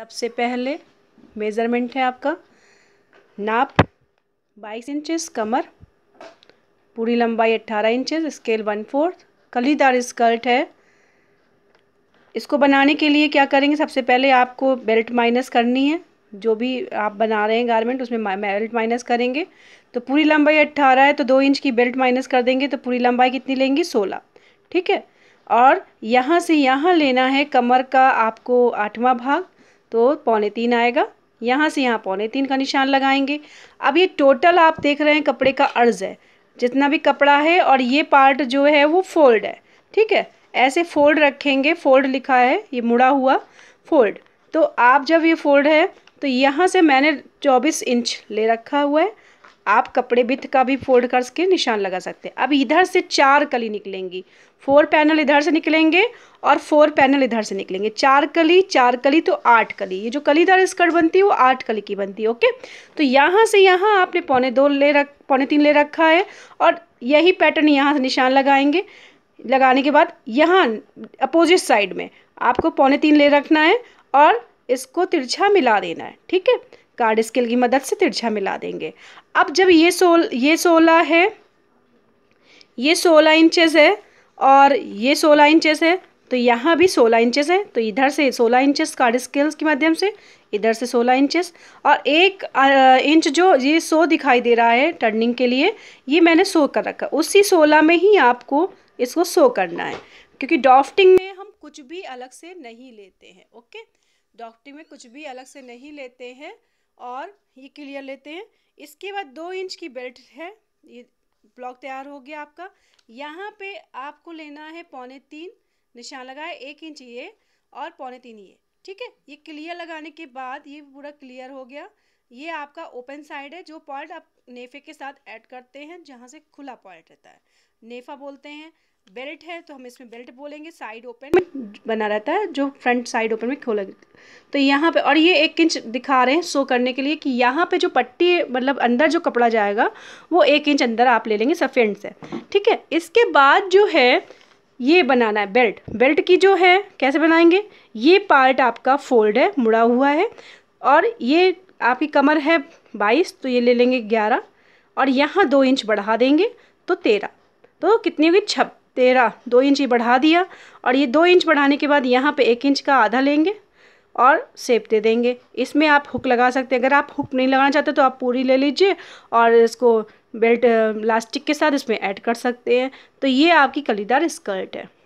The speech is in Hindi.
सबसे पहले मेज़रमेंट है आपका नाप बाईस इंचेस कमर पूरी लंबाई अट्ठारह इंचेस स्केल वन फोर्थ कलीदार स्कर्ट है इसको बनाने के लिए क्या करेंगे सबसे पहले आपको बेल्ट माइनस करनी है जो भी आप बना रहे हैं गारमेंट उसमें बेल्ट माइनस करेंगे तो पूरी लंबाई अट्ठारह है तो दो इंच की बेल्ट माइनस कर देंगे तो पूरी लंबाई कितनी लेंगी सोलह ठीक है और यहाँ से यहाँ लेना है कमर का आपको आठवां भाग तो पौने तीन आएगा यहाँ से यहाँ पौने तीन का निशान लगाएंगे अब ये टोटल आप देख रहे हैं कपड़े का अर्ज है जितना भी कपड़ा है और ये पार्ट जो है वो फोल्ड है ठीक है ऐसे फोल्ड रखेंगे फोल्ड लिखा है ये मुड़ा हुआ फोल्ड तो आप जब ये फोल्ड है तो यहाँ से मैंने 24 इंच ले रखा हुआ है आप कपड़े बिथ का भी फोल्ड करके निशान लगा सकते हैं अब इधर से चार कली निकलेंगी फोर पैनल इधर से निकलेंगे और फोर पैनल इधर से निकलेंगे चार कली चार कली तो आठ कली ये जो कलीदार स्कर्ट बनती है वो आठ कली की बनती है ओके तो यहाँ से यहाँ आपने पौने दो ले रख पौने तीन ले रखा है और यही पैटर्न यहाँ से निशान लगाएंगे लगाने के बाद यहाँ अपोजिट साइड में आपको पौने तीन ले रखना है और इसको तिरछा मिला देना है ठीक है कार्ड स्केल की मदद से तिरछा मिला देंगे अब जब ये सोल ये सोलह है ये सोलह इंचेस है और ये सोलह इंचेस है तो यहाँ भी सोलह इंचेस है तो इधर से सोलह इंचेस कार्ड स्केल्स के माध्यम से इधर से सोलह इंचेस और एक इंच जो ये सो दिखाई दे रहा है टर्निंग के लिए ये मैंने सो कर रखा उसी सोलह में ही आपको इसको सो करना है क्योंकि डॉफ्टिंग में हम कुछ भी अलग से नहीं लेते हैं ओके डॉफ्टिंग में कुछ भी अलग से नहीं लेते हैं और ये क्लियर लेते हैं इसके बाद दो इंच की बेल्ट है ये ब्लॉक तैयार हो गया आपका यहाँ पे आपको लेना है पौने तीन निशान लगाए एक इंच ये और पौने तीन ये ठीक है ये क्लियर लगाने के बाद ये पूरा क्लियर हो गया ये आपका ओपन साइड है जो पॉइंट आप नेफे के साथ ऐड करते हैं जहाँ से खुला पॉइंट रहता है नेफा बोलते हैं बेल्ट है तो हम इसमें बेल्ट बोलेंगे साइड ओपन बना रहता है जो फ्रंट साइड ओपन में खोला तो यहाँ पे और ये एक इंच दिखा रहे हैं शो करने के लिए कि यहाँ पे जो पट्टी मतलब अंदर जो कपड़ा जाएगा वो एक इंच अंदर आप ले लेंगे सफेंट से ठीक है इसके बाद जो है ये बनाना है बेल्ट बेल्ट की जो है कैसे बनाएंगे ये पार्ट आपका फोल्ड है मुड़ा हुआ है और ये आपकी कमर है बाईस तो ये ले लेंगे ग्यारह और यहाँ दो इंच बढ़ा देंगे तो तेरह तो कितनी होगी छब्बीस तेरह दो इंच ही बढ़ा दिया और ये दो इंच बढ़ाने के बाद यहाँ पे एक इंच का आधा लेंगे और सेप दे देंगे इसमें आप हुक लगा सकते हैं अगर आप हुक नहीं लगाना चाहते तो आप पूरी ले लीजिए और इसको बेल्ट लास्टिक के साथ इसमें ऐड कर सकते हैं तो ये आपकी कलीदार स्कर्ट है